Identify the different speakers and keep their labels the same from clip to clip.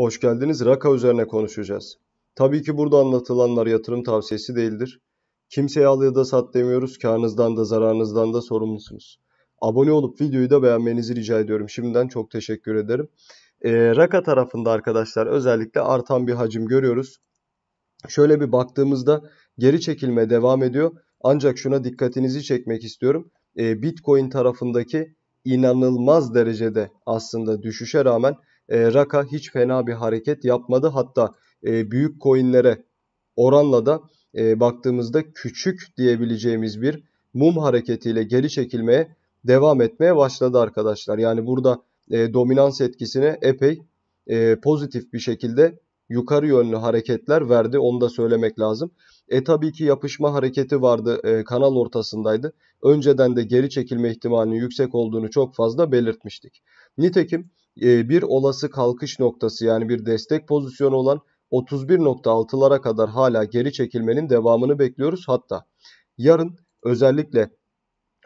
Speaker 1: Hoş geldiniz. Raka üzerine konuşacağız. Tabii ki burada anlatılanlar yatırım tavsiyesi değildir. Kimseye al ya da sat demiyoruz. Karnınızdan da zararınızdan da sorumlusunuz. Abone olup videoyu da beğenmenizi rica ediyorum. Şimdiden çok teşekkür ederim. Ee, Raka tarafında arkadaşlar özellikle artan bir hacim görüyoruz. Şöyle bir baktığımızda geri çekilme devam ediyor. Ancak şuna dikkatinizi çekmek istiyorum. Ee, Bitcoin tarafındaki inanılmaz derecede aslında düşüşe rağmen e, Raka hiç fena bir hareket yapmadı. Hatta e, büyük coinlere oranla da e, baktığımızda küçük diyebileceğimiz bir mum hareketiyle geri çekilmeye devam etmeye başladı arkadaşlar. Yani burada e, dominans etkisine epey e, pozitif bir şekilde yukarı yönlü hareketler verdi. Onu da söylemek lazım. E tabii ki yapışma hareketi vardı. E, kanal ortasındaydı. Önceden de geri çekilme ihtimalinin yüksek olduğunu çok fazla belirtmiştik. Nitekim e, bir olası kalkış noktası yani bir destek pozisyonu olan 31.6'lara kadar hala geri çekilmenin devamını bekliyoruz. Hatta yarın özellikle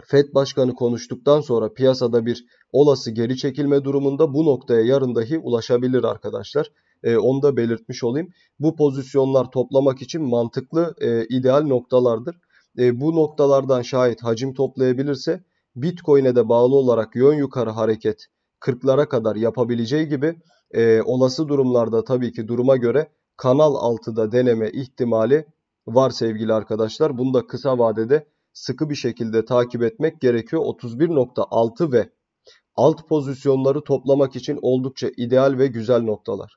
Speaker 1: FED Başkanı konuştuktan sonra piyasada bir olası geri çekilme durumunda bu noktaya yarın dahi ulaşabilir arkadaşlar. E, onu da belirtmiş olayım. Bu pozisyonlar toplamak için mantıklı e, ideal noktalardır. E, bu noktalardan şayet hacim toplayabilirse Bitcoin'e de bağlı olarak yön yukarı hareket 40'lara kadar yapabileceği gibi e, olası durumlarda tabii ki duruma göre kanal 6'da deneme ihtimali var sevgili arkadaşlar. Bunu da kısa vadede sıkı bir şekilde takip etmek gerekiyor. 31.6 ve alt pozisyonları toplamak için oldukça ideal ve güzel noktalar.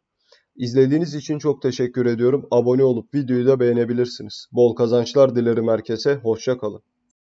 Speaker 1: İzlediğiniz için çok teşekkür ediyorum. Abone olup videoyu da beğenebilirsiniz. Bol kazançlar dilerim herkese. Hoşça kalın.